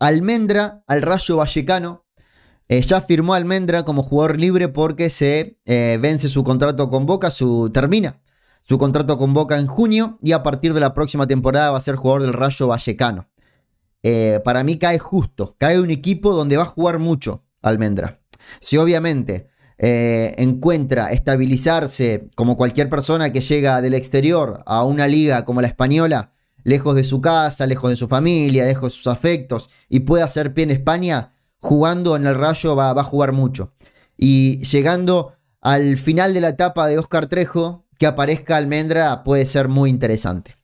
Almendra al Rayo Vallecano. Eh, ya firmó Almendra como jugador libre porque se eh, vence su contrato con Boca, su termina su contrato con Boca en junio y a partir de la próxima temporada va a ser jugador del Rayo Vallecano. Eh, para mí cae justo, cae un equipo donde va a jugar mucho Almendra. Si obviamente encuentra estabilizarse como cualquier persona que llega del exterior a una liga como la española, lejos de su casa, lejos de su familia, lejos de sus afectos, y puede hacer pie en España, jugando en el rayo va, va a jugar mucho. Y llegando al final de la etapa de Oscar Trejo, que aparezca Almendra puede ser muy interesante.